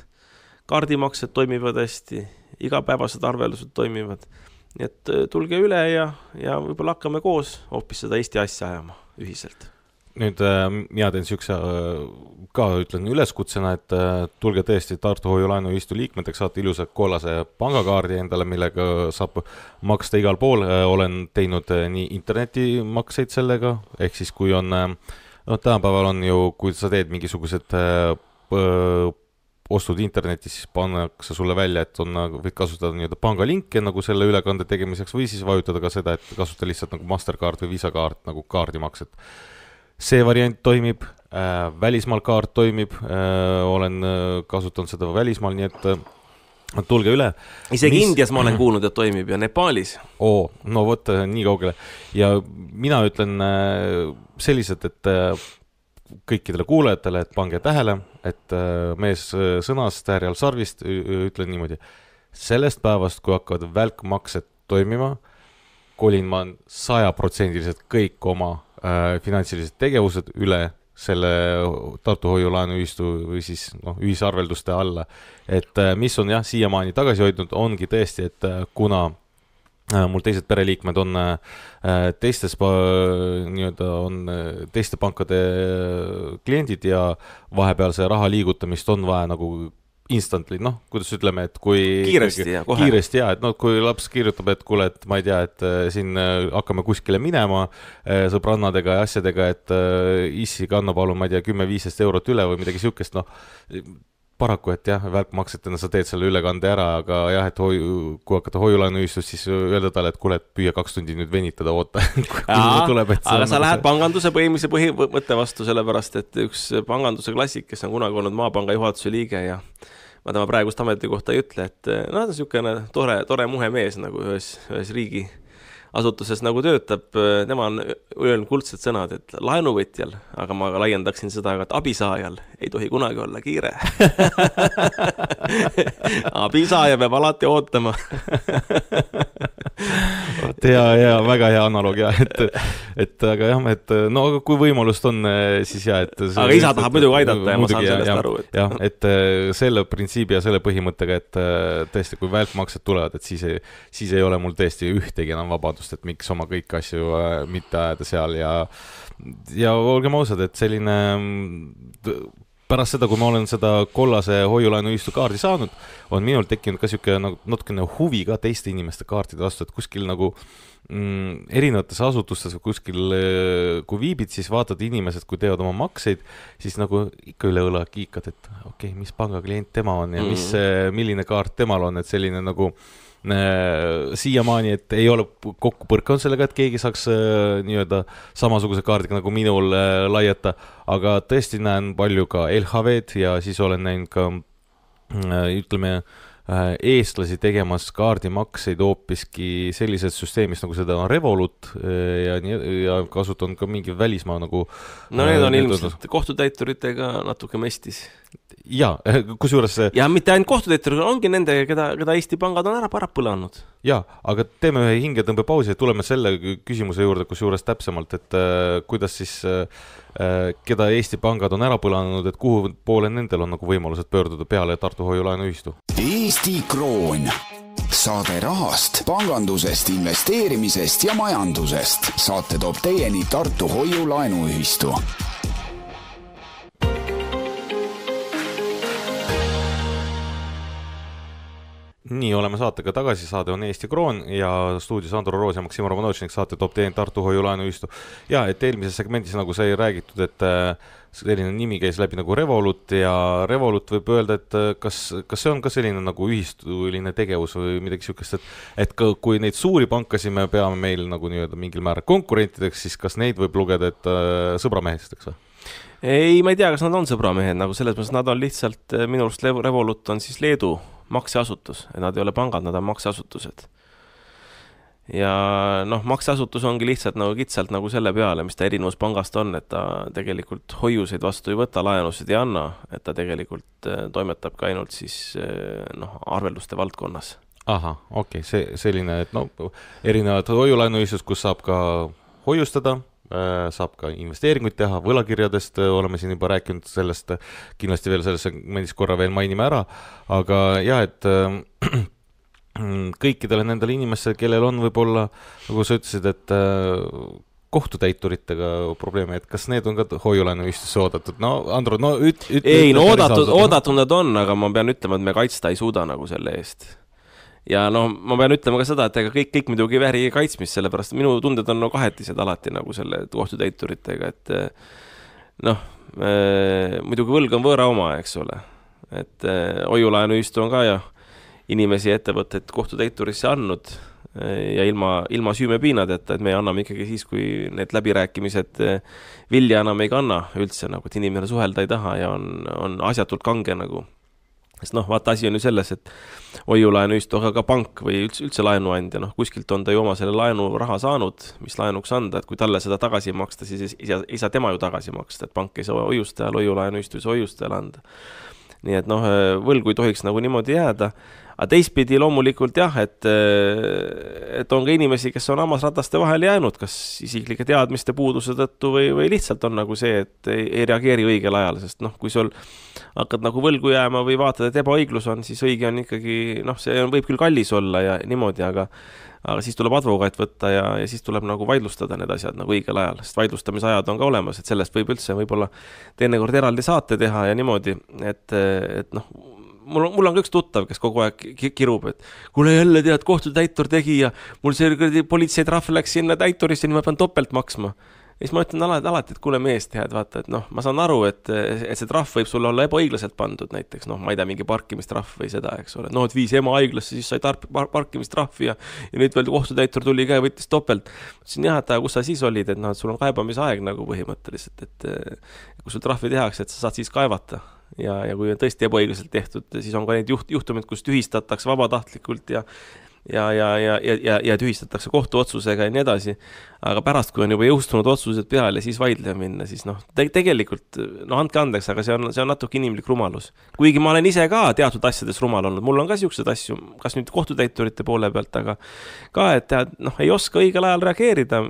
kaardimaksed toimivad hästi, igapäevased arveldused toimivad, nii et äh, tulge üle ja, ja võib-olla hakkame koos hoopis seda Eesti asja ajama ühiselt nüüd äh, mina teen siukse äh, ka ütlen üleskutsena, et äh, tulge tõesti Tartu Hoiu-laenuühistu liikmeteks, saate ilusa kollase pangakaardi endale, millega saab maksta igal pool. olen teinud nii internetimakseid sellega, ehk siis kui on, noh, tänapäeval on ju, kui sa teed mingisugused ostud internetis, siis pannakse sulle välja, et on, võid kasutada nii-öelda pangalinke nagu selle ülekande tegemiseks või siis vajutada ka seda, et kasuta lihtsalt nagu Mastercard või Visa kaart nagu kaardimakset see variant toimib äh,, välismaal kaart toimib äh,, olen äh, kasutanud seda välismaal, nii et äh, tulge üle. isegi mis... Indias ma olen kuulnud, et toimib ja Nepaalis. oo, no vot, äh, nii kaugele. ja mina ütlen äh, selliselt, et äh, kõikidele kuulajatele, et pange tähele, et mees sõnast härjal sarvist, ütlen niimoodi. sellest päevast, kui hakkavad välkmaksed toimima, kolin ma sajaprotsendiliselt kõik oma äh, finantsilised tegevused üle selle Tartu Hoiu-laenuühistu või siis noh, ühisarvelduste alla. et äh, mis on jah, siiamaani tagasi hoidnud, ongi tõesti, et äh, kuna äh, mul teised pereliikmed on teistes, nii-öelda on teiste pankade kliendid ja vahepeal see raha liigutamist on vaja nagu instantly, noh, kuidas ütleme, et kui kiiresti ja kohe. kiiresti ja, et noh, kui laps kirjutab, et kuule, et ma ei tea, et äh, siin äh, hakkame kuskile minema äh, sõbrannadega ja asjadega, et issi, kanna palun, ma ei tea, kümme-viisteist eurot üle või midagi sihukest, noh paraku, et jah, välkmaksetena sa teed selle ülekande ära, aga jah, et hoiu, kui hakata hoiulaenuühistust, siis öelda talle, et kuule, et püüa kaks tundi nüüd venitada, oota tuleb, et aga sa nagu lähed see... panganduse põhimõttelise põhimõtte vastu, sellepärast et üks panganduse klassik, kes on kunagi olnud Maapanga juhatuse liige ja ma tema praegust ametikohta ei ütle, et noh, ta on niisugune tore, tore muhe mees nagu ühes, ühes riigi asutuses nagu töötab, äh, tema on öelnud kuldsed sõnad, et laenuvõtjal, aga ma laiendaksin seda ka, et abisaajal ei tohi kunagi olla kiire abisaaja peab alati ootama ja, ja väga hea analoog ja et, et aga jah, et no kui võimalust on, eh, siis ja, et. aga isa tahab et, muidugi aidata ja ma saan sellest ja, aru, et. jah, et eh, selle printsiibi ja selle põhimõttega, et eh, tõesti, kui välkmaksed tulevad, et siis ei, siis ei ole mul tõesti ühtegi enam vabadust vajadust, et miks oma kõiki asju äh, mitte ajada seal ja, ja olgem ausad, et selline mm, pärast seda, kui ma olen seda kollase hoiulaenuühistu kaardi saanud, on minul tekkinud ka sihuke nagu natukene huvi ka teiste inimeste kaartide vastu, et kuskil nagu mm, erinevates asutustes või kuskil, äh, kui viibid, siis vaatad inimesed, kui teevad oma makseid, siis nagu ikka üle õla kiikad, et okei okay,, mis pangaklient tema on ja mis, mm. milline kaart temal on, et selline nagu mm Äh, siiamaani, et ei ole kokkupõrke olnud sellega, et keegi saaks äh, nii-öelda samasuguse kaardiga nagu minul äh, laiata, aga tõesti näen palju ka LHV-d ja siis olen näinud ka ütleme, eestlasi tegemas kaardimakseid hoopiski sellisest süsteemist, nagu seda on Revolut ja nii, ja kasutanud ka mingi välismaa nagu no need on ilmselt kohtutäituritega natuke mestis ja eh, kusjuures. ja mitte ainult kohtutäiturid, ongi nende, keda, keda Eesti pangad on ära ära põlanud. ja, aga teeme ühe hingetõmbepausi ja tuleme selle küsimuse juurde, kusjuures täpsemalt, et äh, kuidas siis äh, keda Eesti pangad on ära põlanud, et kuhu poole nendel on nagu võimalused pöörduda peale Tartu Hoiu-laenuühistu? Eesti Kroon saade rahast, pangandusest, investeerimisest ja majandusest. saate toob teieni Tartu Hoiu-laenuühistu nii, oleme saatega tagasi, saade on Eesti Kroon ja stuudios Andero Roos ja Maksim Romanovtšenik, saate top teen Tartu Hoiu-laenuühistu. ja et eelmises segmendis, nagu sai räägitud, et äh, selline nimi käis läbi nagu Revolut ja Revolut võib öelda, et äh, kas, kas see on ka selline nagu ühistuline tegevus või midagi sihukest, et, et ka kui neid suuri pankasid me peame meil nagu nii-öelda mingil määral konkurentideks, siis kas neid võib lugeda, et äh, sõbramehesteks või? ei, ma ei tea, kas nad on sõbramehed nagu selles mõttes, nad on lihtsalt minu arust Revolut on siis Leedu makseasutus, et nad ei ole pangad, nad on makseasutused. ja noh, makseasutus ongi lihtsalt nagu kitsalt nagu selle peale, mis ta erinevus pangast on, et ta tegelikult hoiuseid vastu ei võta, laenusid ei anna, et ta tegelikult eh, toimetab ka ainult siis eh, noh, arvelduste valdkonnas. ahah, okei okay,, see selline, et no erinevad hoiulaenuühistus, kus saab ka hoiustada Äh, saab ka investeeringuid teha, võlakirjadest äh, oleme siin juba rääkinud sellest, kindlasti veel selles segmendis korra veel mainime ära, aga jah, et äh, kõikidele nendele inimestele, kellel on võib-olla, nagu sa ütlesid, et äh, kohtutäituritega probleeme, et kas need on ka hoiulaenuühistusse oodatud, no Andrus, no üt-, üt-. ei, no oodatud, oodatud nad on, aga ma pean ütlema, et me kaitsta ei suuda nagu selle eest ja no ma pean ütlema ka seda, et ega kõik, kõik muidugi ei vääri kaitsmist, sellepärast minu tunded on no kahetised alati nagu selle kohtutäituritega, et eh, noh, eh, muidugi võlg on võõra oma, eks ole. et eh, hoiulaenuühistu on ka ju inimesi ja ettevõtteid kohtutäiturisse andnud ja ilma, ilma süümepiinadeta, et me anname ikkagi siis, kui need läbirääkimised vilja enam ei kanna üldse nagu, et inimene suhelda ei taha ja on, on asjatult kange nagu sest noh, vaata, asi on ju selles, et hoiu-laenuühistu, aga ka pank või üldse, üldse laenuandja, noh, kuskilt on ta ju oma selle laenuraha saanud, mis laenuks anda, et kui talle seda tagasi ei maksta, siis ei saa, ei saa tema ju tagasi maksta, et pank ei saa hoiustajale, hoiu-laenuühistu ei saa hoiustajale anda. nii et noh, võlgu ei tohiks nagu niimoodi jääda aga teistpidi loomulikult jah, et, eh, et on ka inimesi, kes on hammasrataste vahele jäänud, kas isiklike teadmiste puuduse tõttu või, või lihtsalt on nagu see, et ei, ei reageeri õigel ajal, sest noh, kui sul hakkad nagu võlgu jääma või vaatad, et ebaõiglus on, siis õige on ikkagi noh, see on, võib küll kallis olla ja niimoodi, aga aga siis tuleb advokaat võtta ja, ja siis tuleb nagu vaidlustada need asjad nagu õigel ajal, sest vaidlustamise ajad on ka olemas, et sellest võib üldse võib-olla teinekord eraldi saate teha ja niimoodi, et, et noh, mul, mul on ka üks tuttav, kes kogu aeg kirub, et kuule jälle tead, kohtutäitur tegi ja mul see kuradi politseitrahv läks sinna täiturisse, nüüd ma pean topelt maksma. ja siis ma ütlen alati, alati, et kuule mees, tead, vaata, et noh, ma saan aru, et, et see trahv võib sulle olla ebaõiglaselt pandud näiteks, noh, ma ei tea, mingi parkimistrahv või seda, eks ole, noh, et viis ema haiglasse, siis sai tarp-, parkimistrahvi ja ja nüüd veel kohtutäitur tuli ka ja võttis topelt. ütlesin jah, et aga kus sa siis olid, et noh, et sul on kaebamisaeg nagu põhimõtteliselt, et, et kui sul trahvi tehakse, et sa saad siis kaevata ja, ja kui on tõesti ebaõiglaselt tehtud, siis on ka neid juht, juhtumeid, kus tühistatakse vabatahtlikult ja ja, ja, ja, ja, ja, ja tühistatakse kohtuotsusega ja nii edasi. aga pärast, kui on juba jõustunud otsused peal ja siis vaidlema minna, siis noh te, tegelikult no andke andeks, aga see on, see on natuke inimlik rumalus. kuigi ma olen ise ka teatud asjades rumal olnud, mul on ka siukseid asju, kas nüüd kohtutäiturite poole pealt, aga ka, et tead, noh, ei oska õigel ajal reageerida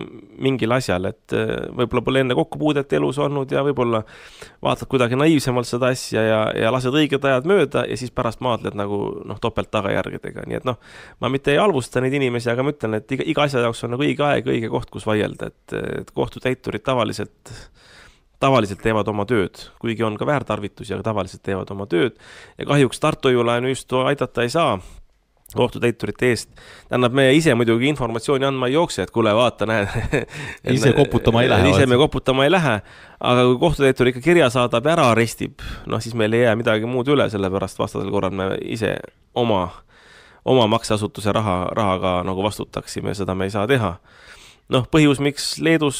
mingile asjale, et äh, võib-olla pole enne kokkupuudet elus olnud ja võib-olla vaatad kuidagi naiivsemalt seda asja ja, ja lased õiged ajad mööda ja siis pärast maadled nagu noh, topelt tagajärgedega, nii et noh, ma mitte mitte ei halvusta neid inimesi, aga ma ütlen, et iga, iga asja jaoks on nagu õige aeg, õige koht, kus vaielda, et, et kohtutäiturid tavaliselt, tavaliselt teevad oma tööd, kuigi on ka väärtarvitusi, aga tavaliselt teevad oma tööd. ja kahjuks Tartu Hoiu-laenu just aidata ei saa kohtutäiturite eest, tähendab, me ise muidugi informatsiooni andma ei jookse, et kuule, vaata, näe. ise koputama ei lähe. ise me koputama ei lähe, aga kui kohtutäitur ikka kirja saadab ja ära arestib, noh, siis meil ei jää midagi muud üle, sellepärast vastasel korral me ise oma äh, oma makseasutuse raha, rahaga nagu vastutaksime, seda me ei saa teha. noh, põhjus, miks Leedus,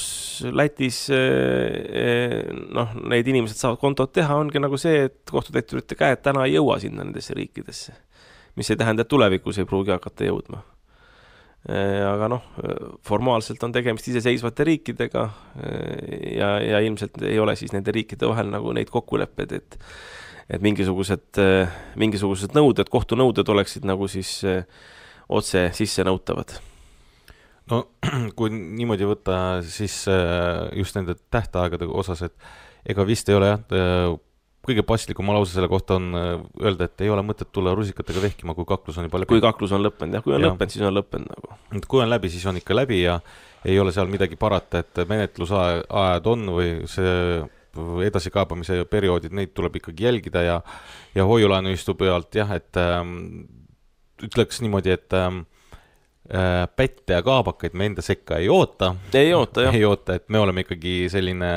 Lätis eh, eh, noh, need inimesed saavad kontot teha, ongi nagu see, et kohtutäiturite käed täna ei jõua sinna nendesse riikidesse. mis ei tähenda, et tulevikus ei pruugi hakata jõudma eh, aga noh, formaalselt on tegemist iseseisvate riikidega ja, ja ilmselt ei ole siis nende riikide vahel nagu neid kokkuleppeid, et et mingisugused, äh, mingisugused nõuded, kohtunõuded oleksid nagu siis äh, otse sissenõutavad no kui niimoodi võtta, siis äh, just nende tähtaegade osas, et ega vist ei ole jah, kõige paslikuma lause selle kohta on öelda, et ei ole mõtet tulla rusikatega vehkima, kui kaklus on juba läbi. kui kaklus on lõppenud jah, kui on ja. lõppenud, siis on lõppenud nagu. et kui on läbi, siis on ikka läbi ja ei ole seal midagi parata, et menetlusaed on või see edasikaabamise perioodid, neid tuleb ikkagi jälgida ja, ja hoiulaenuühistu pealt jah, et ähm, ütleks niimoodi, et ähm, äh, pätte ja kaabakaid me enda sekka ei oota. ei oota, jah. ei oota, et me oleme ikkagi selline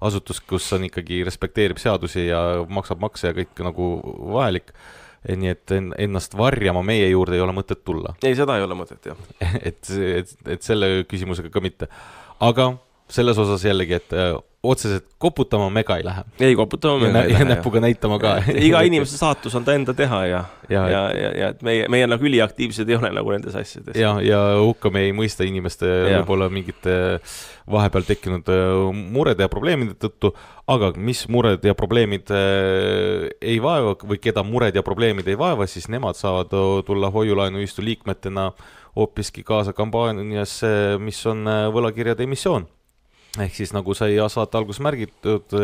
asutus, kus on ikkagi, respekteerib seadusi ja maksab makse ja kõik nagu vajalik. nii et ennast varjama meie juurde ei ole mõtet tulla. ei, seda ei ole mõtet, jah. et, et, et selle küsimusega ka mitte. aga selles osas jällegi, et äh, otseselt koputama mega ei lähe. ei, koputama mega ei lähe. ja näpuga näitama ka. iga inimese saatus on ta enda teha ja, ja, ja, ja, ja et meie, meie nagu üliaktiivsed ei ole nagu nendes asjades. ja, ja hukka me ei mõista inimeste võib-olla mingite vahepeal tekkinud äh, murede ja probleemide tõttu, aga mis mured ja probleemid äh, ei vaeva või keda mured ja probleemid ei vaeva, siis nemad saavad tulla hoiu-laenuühistu liikmetena hoopiski kaasa kampaaniasse, mis on äh, võlakirjade emissioon ehk siis nagu sai saate alguses märgitud,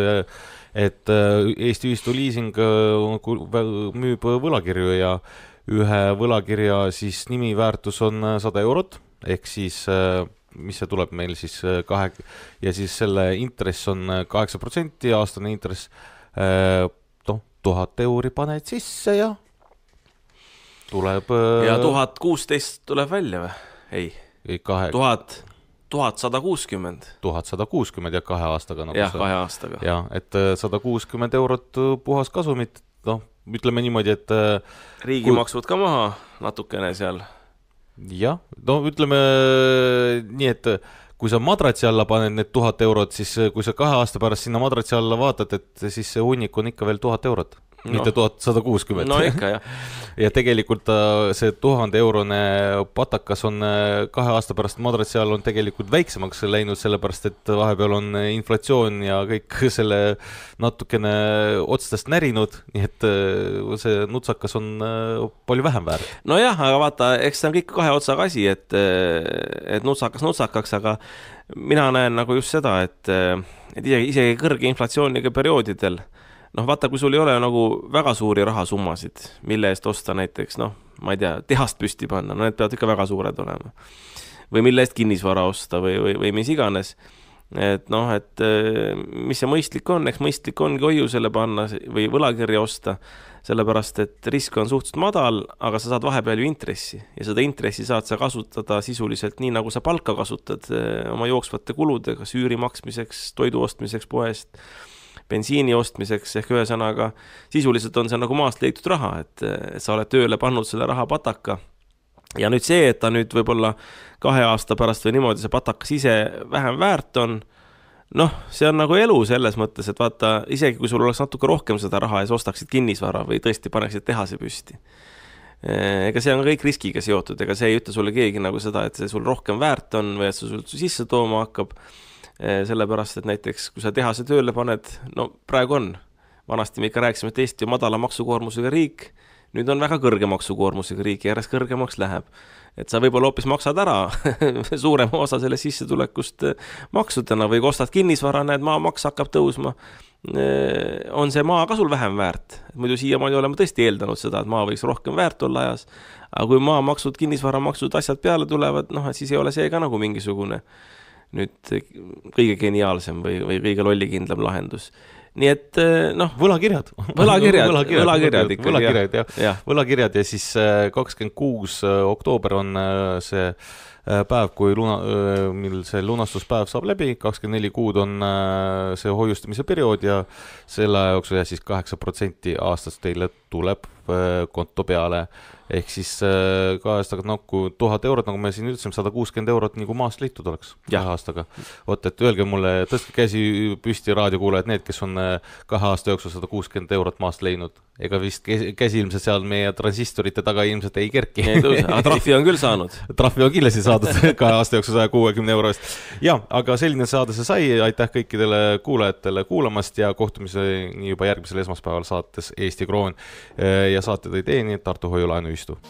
et eh, Eesti Ühistu Liising eh, müüb võlakirju ja ühe võlakirja siis nimiväärtus on sada eurot, ehk siis eh, mis see tuleb meil siis kahe ja siis selle intress on kaheksa protsenti, aastane intress. noh, tuhat euri paned sisse ja tuleb. ja tuhat kuusteist tuleb välja või? ei. tuhat tuhat sada kuuskümmend. tuhat sada kuuskümmend jah, kahe aastaga nagu. jah, kahe aastaga. jah, et äh, sada kuuskümmend eurot äh, puhas kasumit, noh, ütleme niimoodi, et. Äh, riigimaksud kui... ka maha natukene seal. jah, no ütleme nii, et kui sa madratsi alla paned need tuhat eurot, siis kui sa kahe aasta pärast sinna madratsi alla vaatad, et siis see hunnik on ikka veel tuhat eurot no., mitte noh. tuhat sada kuuskümmend. no ikka jah ja tegelikult äh, see tuhande eurone patakas on äh, kahe aasta pärast madratsi all on tegelikult väiksemaks läinud, sellepärast et vahepeal on äh, inflatsioon ja kõik selle natukene otstest närinud, nii et see nutsakas on palju vähem väärt. nojah, aga vaata, eks see on kõik kahe otsaga asi, et, et nutsakas nutsakaks, aga mina näen nagu just seda, et, et isegi, isegi kõrge inflatsiooniga perioodidel äh, noh, vaata, kui sul ei ole nagu väga suuri rahasummasid, mille eest osta näiteks noh, ma ei tea, tehast püsti panna, no need peavad ikka väga suured olema. või mille eest kinnisvara osta või, või, või mis iganes. et noh, et eh, mis see mõistlik on, eks mõistlik ongi hoiusele panna või võlakirja osta, sellepärast et risk on suhteliselt madal, aga sa saad vahepeal ju intressi ja seda intressi saad sa kasutada sisuliselt nii, nagu sa palka kasutad eh, oma jooksvate kuludega, süüri maksmiseks, toidu ostmiseks poest bensiini ostmiseks, ehk ühesõnaga sisuliselt on see nagu maast leitud raha, et sa oled tööle pannud selle raha pataka ja nüüd see, et ta nüüd võib-olla kahe aasta pärast või niimoodi see patakas ise vähem väärt on, noh, see on nagu elu selles mõttes, et vaata, isegi kui sul oleks natuke rohkem seda raha ja sa ostaksid kinnisvara või tõesti paneksid tehase püsti, eh, ega see on kõik riskiga seotud, ega see ei ütle sulle keegi nagu seda, et see sul rohkem väärt on või et see sul sisse tooma hakkab Eh, sellepärast, et näiteks kui sa tehase tööle paned, no praegu on, vanasti me ikka rääkisime, et Eesti on madala maksukoormusega riik, nüüd on väga kõrge maksukoormusega riik, järjest kõrgemaks läheb. et sa võib-olla hoopis maksad ära suurema osa sellest sissetulekust eh, maksudena või kui ostad kinnisvara, näed, maamaks hakkab tõusma eh, on see maa ka sul vähem väärt, muidu siiamaani oleme tõesti eeldanud seda, et maa võiks rohkem väärt olla ajas. aga kui maamaksud, kinnisvaramaksud, asjad peale tulevad, noh, et siis ei ole see ka nagu mingisugune äh, nüüd kõige geniaalsem või, või kõige lollikindlam lahendus nii et eh, noh, võlakirjad. võlakirjad, võlakirjad, võlakirjad ikkagi. võlakirjad jah ja., võlakirjad ja siis eh, kakskümmend kuus eh, oktoober on see päev, kui luna, mil see lunastuspäev saab läbi, kakskümmend neli kuud on see hoiustamise periood ja selle aja jooksul jah, siis kaheksa protsenti aastas teile tuleb äh, konto peale. ehk siis äh, kahe aastaga nagu tuhat eurot, nagu me siin ütlesime, sada kuuskümmend eurot nagu maast leitud oleks kahe aastaga. vot, et öelge mulle, tõstke käsi püsti, raadiokuulajad, need, kes on äh, kahe aasta jooksul sada kuuskümmend eurot maast leidnud. ega vist käsi ilmselt seal meie transistorite taga ilmselt ei kerki. aga trahvi on küll saanud. trahvi on kindlasti saadud kahe aasta jooksul saja kuuekümne euro eest. ja, aga selline saade see sai, aitäh kõikidele kuulajatele kuulamast ja kohtumiseni juba järgmisel esmaspäeval saates Eesti Kroon ja saate tõi teieni Tartu Hoiu laenuühistu.